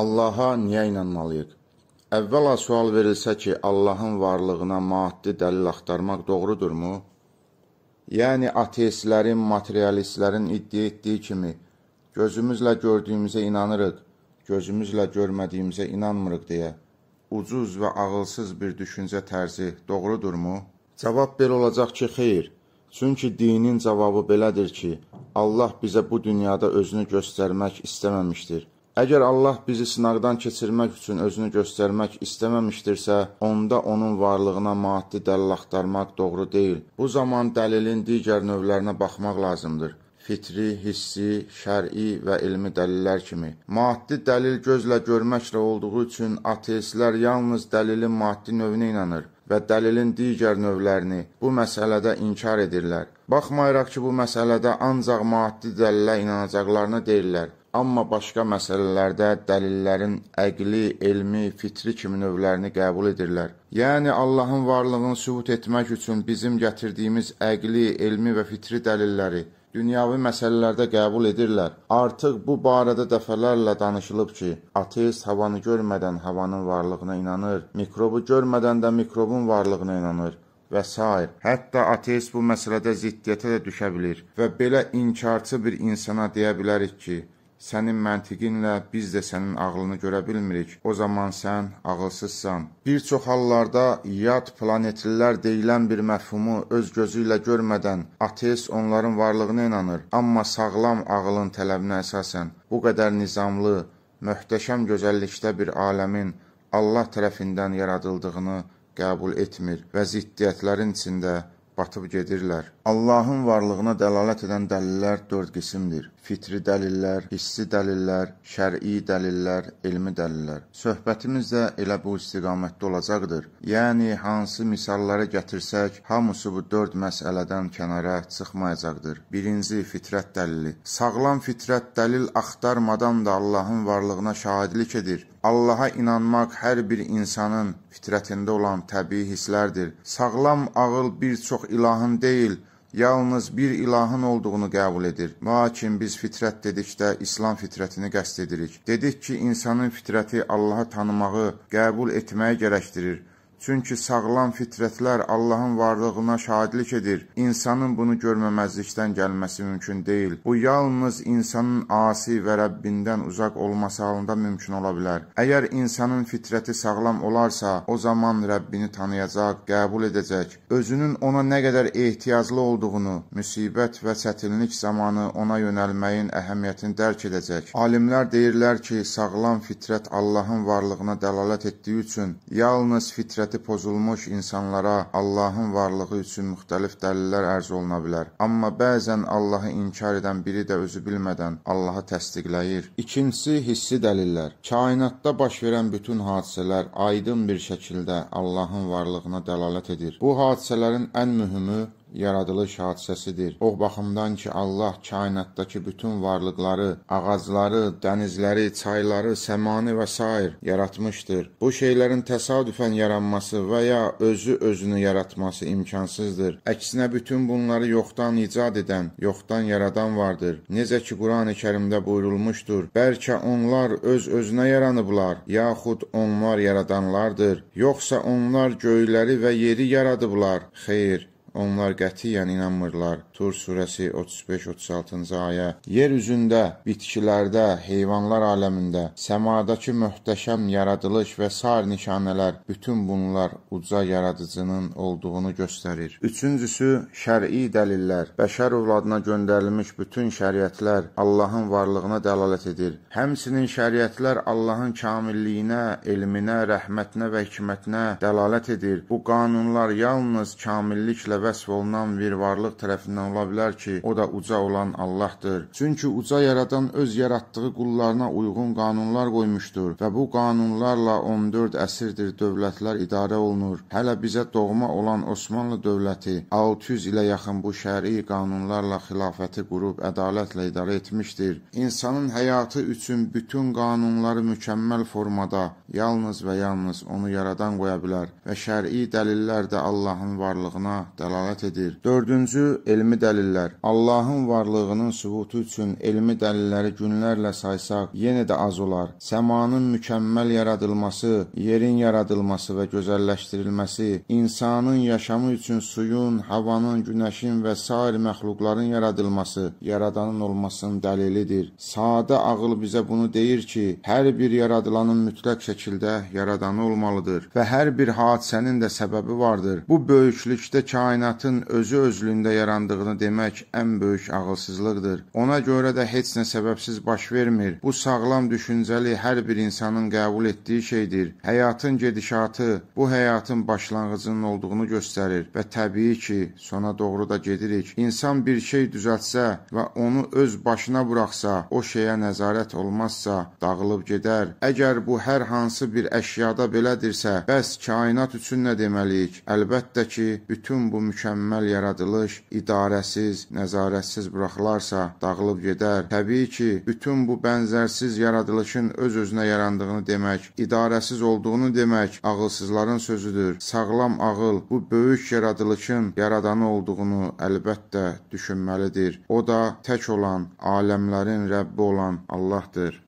Allaha niyə inanmalıyıq? Əvvəla sual verilsə ki, Allahın varlığına maddi dəlil axtarmaq doğrudurmu? Yəni, ateistlərin, materialistlərin iddia etdiyi kimi, gözümüzlə gördüyümüzə inanırıq, gözümüzlə görmədiyimizə inanmırıq deyə, ucuz və ağılsız bir düşüncə tərzi doğrudurmu? Cavab belə olacaq ki, xeyr. Çünki dinin cavabı belədir ki, Allah bizə bu dünyada özünü göstərmək istəməmişdir Əgər Allah bizi sınaqdan keçirmək üçün özünü göstərmək istəməmişdirsə, onda onun varlığına maddi dəlil axtarmaq doğru deyil. Bu zaman dəlilin digər növlərinə baxmaq lazımdır. Fitri, hissi, şəri və elmi dəlillər kimi. Maddi dəlil gözlə görməklə olduğu üçün ateistlər yalnız dəlilin maddi növünə inanır və dəlilin digər növlərini bu məsələdə inkar edirlər. Baxmayaraq ki, bu məsələdə ancaq maddi dəlilə inanacaqlarını deyirlər. Amma başqa məsələlərdə dəlillərin əqli, elmi, fitri kimi növlərini qəbul edirlər. Yəni Allahın varlığını sübut etmək üçün bizim gətirdiyimiz əqli, elmi və fitri dəlilləri dünyavi məsələlərdə qəbul edirlər. Artıq bu barədə dəfələrlə danışılıb ki, ateist havanı görmədən havanın varlığına inanır, mikrobu görmədən də mikrobun varlığına inanır və s. Hətta ateist bu məsələdə ziddiyyətə də düşə bilir və belə inkarçı bir insana deyə bilərik ki, Sənin məntiqinlə biz də sənin ağlını görə bilmirik. O zaman sən ağılsızsan. Bir çox hallarda yad planetlilər deyilən bir məfhumu öz gözü ilə görmədən ateist onların varlığına inanır. Amma sağlam ağılın tələbinə əsasən bu qədər nizamlı, möhtəşəm gözəllikdə bir aləmin Allah tərəfindən yaradıldığını qəbul etmir və ziddiyyətlərin içində batıb gedirlər. Allahın varlığına dəlalət edən dəlillər 4 qismdir. Fitri dəlillər, hissi dəlillər, şər'i dəlillər, elmi dəlillər. Söhbətimiz də elə bu istiqamətdə olacaqdır. Yəni hansı misallara gətirsək, hamısı bu 4 məsələdən kənara çıxmayacaqdır. Birinci fitrət dəlili. Sağlam fitrət dəlil axtarmadan da Allahın varlığına şahidlik edir. Allaha inanmaq hər bir insanın fitrətində olan təbii hisslərdir. Sağlam ağıl bir çox ilahın deyil, yalnız bir ilahın olduğunu qəbul edir. Lakin biz fitrət dedikdə İslam fitrətini qəsd edirik. Dedik ki, insanın fitrəti Allahı tanımağı, qəbul etməyi gərəkdirir. Çünki sağlam fitrətlər Allahın varlığına şahidlik edir. İnsanın bunu görməməzlikdən gəlməsi mümkün deyil. Bu yalnız insanın asi və Rəbbindən uzaq olması halında mümkün ola bilər. Əgər insanın fitrəti sağlam olarsa, o zaman Rəbbini tanıyacaq, qəbul edəcək. Özünün ona nə qədər ehtiyaclı olduğunu, müsibət və çətinlik zamanı ona yönəlməyin əhəmiyyətini dərk edəcək. Alimlər deyirlər ki, sağlam fitrət Allahın varlığına dəlalət etdiyi üçün yalnız fitrət şəriəti pozulmuş insanlara Allahın varlığı üçün müxtəlif dəlillər ərz oluna bilər. Amma bəzən Allahı inkar edən biri də özü bilmədən Allahı təsdiqləyir. İkincisi hissi dəlillər. Kainatda baş verən bütün hadisələr aydın bir şəkildə Allahın varlığına dəlalət edir. Bu hadisələrin ən mühümü yaradılış hadisəsidir. O baxımdan ki, Allah kainatdakı bütün varlıqları, ağacları, dənizləri, çayları, səmanı və s. yaratmışdır. Bu şeylərin təsadüfən yaranması və ya özü özünü yaratması imkansızdır. Əksinə bütün bunları yoxdan icad edən, yoxdan yaradan vardır. Necə ki Qurani Kərimdə buyurulmuşdur. Bəlkə onlar öz özünə yaranıblar, yaxud onlar yaradanlardır. Yoxsa onlar göyləri və yeri yaradıblar. Xeyr, onlar qətiyyən inanmırlar. Tur surəsi 35-36-cı ayə yer üzündə, bitkilərdə, heyvanlar aləmində, səmadakı möhtəşəm yaradılış və sair nişanələr bütün bunlar uca yaradıcının olduğunu göstərir. Üçüncüsü şər'i dəlillər. Bəşər övladına göndərilmiş bütün şəriətlər Allahın varlığına dəlalət edir. Həmsinin şəriətlər Allahın kamilliyinə, elminə, rəhmətinə və hikmətinə dəlalət edir. Bu qanunlar yalnız kamilliklə vəsf olunan bir varlıq tərəfindən Yəni ola bilər ki, o da uca olan Allahdır. Çünki uca yaradan öz yaratdığı qullarına uyğun qanunlar qoymuşdur və bu qanunlarla 14 əsrdir dövlətlər idarə olunur. Hələ bizə doğma olan Osmanlı dövləti 600 ilə yaxın bu şəri qanunlarla xilafəti qurub ədalətlə idarə etmişdir. İnsanın həyatı üçün bütün qanunları mükəmməl formada yalnız və yalnız onu yaradan qoya bilər və şəri dəlillər də Allahın varlığına dəlalət edir. 4-cü elmi elmi dəlillər. Allahın varlığının sübutu üçün elmi dəlilləri günlərlə saysaq, yenə də az olar. Səmanın mükəmməl yaradılması, yerin yaradılması və gözəlləşdirilməsi, insanın yaşamı üçün suyun, havanın, günəşin və s. məxluqların yaradılması, yaradanın olmasının dəlilidir. Sadə ağıl bizə bunu deyir ki, hər bir yaradılanın mütləq şəkildə yaradanı olmalıdır və hər bir hadisənin də səbəbi vardır. Bu böyüklükdə kainatın özü özlüyündə yarandığı qadını demək ən böyük ağılsızlıqdır. Ona görə də heç nə səbəbsiz baş vermir. Bu sağlam düşüncəli hər bir insanın qəbul etdiyi şeydir. Həyatın gedişatı bu həyatın başlanğıcının olduğunu göstərir və təbii ki, sona doğru da gedirik. İnsan bir şey düzəltsə və onu öz başına buraxsa, o şeyə nəzarət olmazsa, dağılıb gedər. Əgər bu hər hansı bir əşyada belədirsə, bəs kainat üçün nə deməliyik? Əlbəttə ki, bütün bu mükəmməl yaradılış idarə çarəsiz, nəzarətsiz buraxılarsa dağılıb gedər. Təbii ki, bütün bu bənzərsiz yaradılışın öz-özünə yarandığını demək, idarəsiz olduğunu demək ağılsızların sözüdür. Sağlam ağıl bu böyük yaradılışın yaradanı olduğunu əlbəttə düşünməlidir. O da tək olan, aləmlərin Rəbbi olan Allahdır.